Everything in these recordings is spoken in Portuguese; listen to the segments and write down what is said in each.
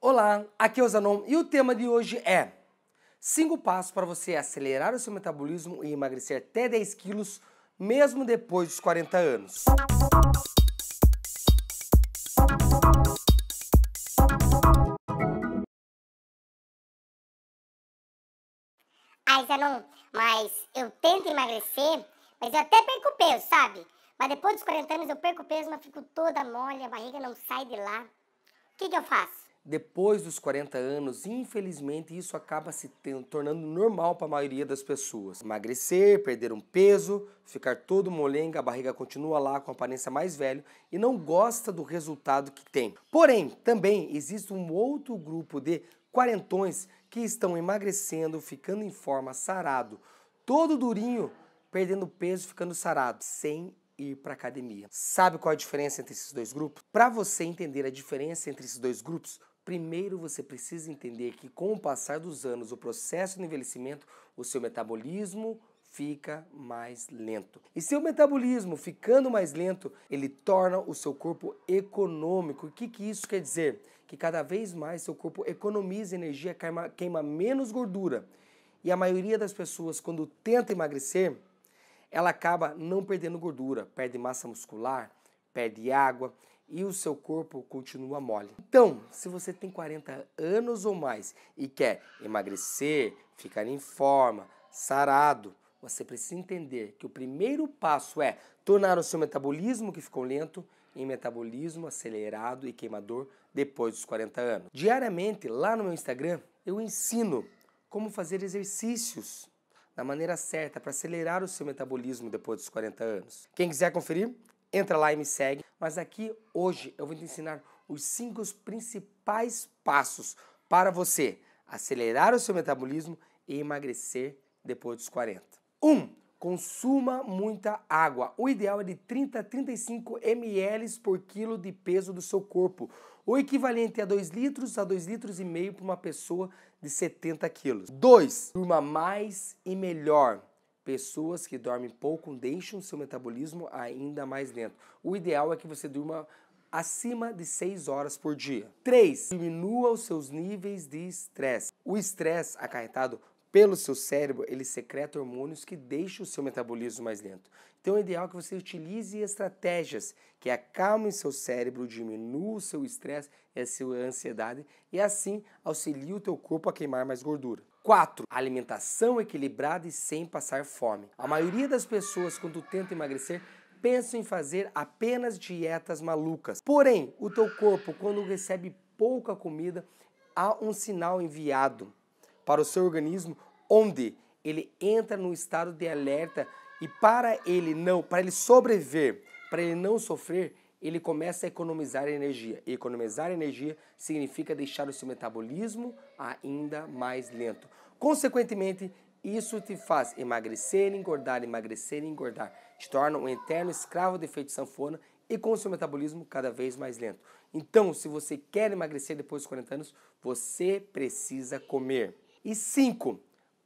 Olá, aqui é o Zanon e o tema de hoje é 5 passos para você acelerar o seu metabolismo e emagrecer até 10 quilos mesmo depois dos 40 anos. Ai, Zanon, mas eu tento emagrecer, mas eu até perco peso, sabe? Mas depois dos 40 anos eu perco peso, mas fico toda mole, a barriga não sai de lá. O que, que eu faço? depois dos 40 anos, infelizmente, isso acaba se tornando normal para a maioria das pessoas. Emagrecer, perder um peso, ficar todo molenga, a barriga continua lá com aparência mais velha e não gosta do resultado que tem. Porém, também existe um outro grupo de quarentões que estão emagrecendo, ficando em forma sarado, todo durinho, perdendo peso, ficando sarado, sem e ir para academia. Sabe qual é a diferença entre esses dois grupos? Para você entender a diferença entre esses dois grupos, Primeiro, você precisa entender que com o passar dos anos, o processo de envelhecimento, o seu metabolismo fica mais lento. E seu metabolismo ficando mais lento, ele torna o seu corpo econômico. O que, que isso quer dizer? Que cada vez mais seu corpo economiza energia, queima, queima menos gordura. E a maioria das pessoas, quando tenta emagrecer, ela acaba não perdendo gordura, perde massa muscular, perde água e o seu corpo continua mole. Então, se você tem 40 anos ou mais e quer emagrecer, ficar em forma, sarado, você precisa entender que o primeiro passo é tornar o seu metabolismo que ficou lento em metabolismo acelerado e queimador depois dos 40 anos. Diariamente, lá no meu Instagram, eu ensino como fazer exercícios da maneira certa para acelerar o seu metabolismo depois dos 40 anos. Quem quiser conferir, entra lá e me segue. Mas aqui hoje eu vou te ensinar os cinco principais passos para você acelerar o seu metabolismo e emagrecer depois dos 40. 1. Um, Consuma muita água. O ideal é de 30 a 35 ml por quilo de peso do seu corpo, o equivalente a 2 litros a 2 litros e meio para uma pessoa de 70 quilos. 2. Durma mais e melhor. Pessoas que dormem pouco deixam seu metabolismo ainda mais lento. O ideal é que você durma acima de 6 horas por dia. 3. Diminua os seus níveis de estresse. O estresse acarretado pelo seu cérebro, ele secreta hormônios que deixam o seu metabolismo mais lento. Então é ideal que você utilize estratégias que acalmem seu cérebro, diminuam o seu estresse e a sua ansiedade e assim auxilie o teu corpo a queimar mais gordura. 4. Alimentação equilibrada e sem passar fome. A maioria das pessoas, quando tenta emagrecer, pensam em fazer apenas dietas malucas. Porém, o teu corpo, quando recebe pouca comida, há um sinal enviado para o seu organismo onde ele entra no estado de alerta e para ele não, para ele sobreviver, para ele não sofrer, ele começa a economizar energia. E economizar energia significa deixar o seu metabolismo ainda mais lento. Consequentemente, isso te faz emagrecer, engordar, emagrecer, engordar. Te torna um eterno escravo do efeito sanfona e com o seu metabolismo cada vez mais lento. Então, se você quer emagrecer depois dos 40 anos, você precisa comer. E 5.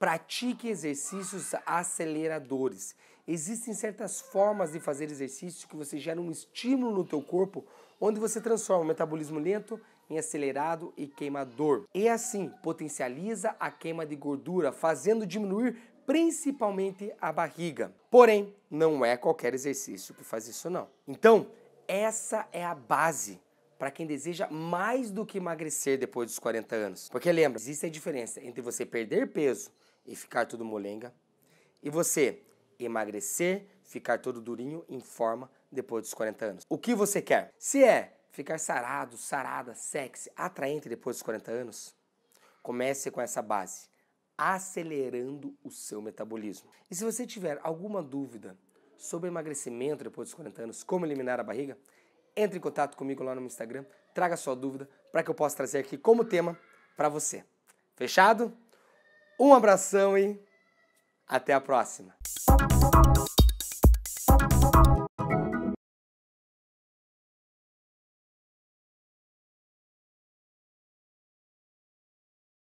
Pratique exercícios aceleradores. Existem certas formas de fazer exercício que você gera um estímulo no teu corpo, onde você transforma o metabolismo lento em acelerado e queimador. E assim, potencializa a queima de gordura, fazendo diminuir principalmente a barriga. Porém, não é qualquer exercício que faz isso não. Então, essa é a base para quem deseja mais do que emagrecer depois dos 40 anos. Porque lembra, existe a diferença entre você perder peso e ficar tudo molenga. E você emagrecer, ficar todo durinho, em forma depois dos 40 anos. O que você quer? Se é ficar sarado, sarada, sexy, atraente depois dos 40 anos, comece com essa base, acelerando o seu metabolismo. E se você tiver alguma dúvida sobre emagrecimento depois dos 40 anos, como eliminar a barriga, entre em contato comigo lá no Instagram, traga sua dúvida para que eu possa trazer aqui como tema para você. Fechado? Um abração e até a próxima!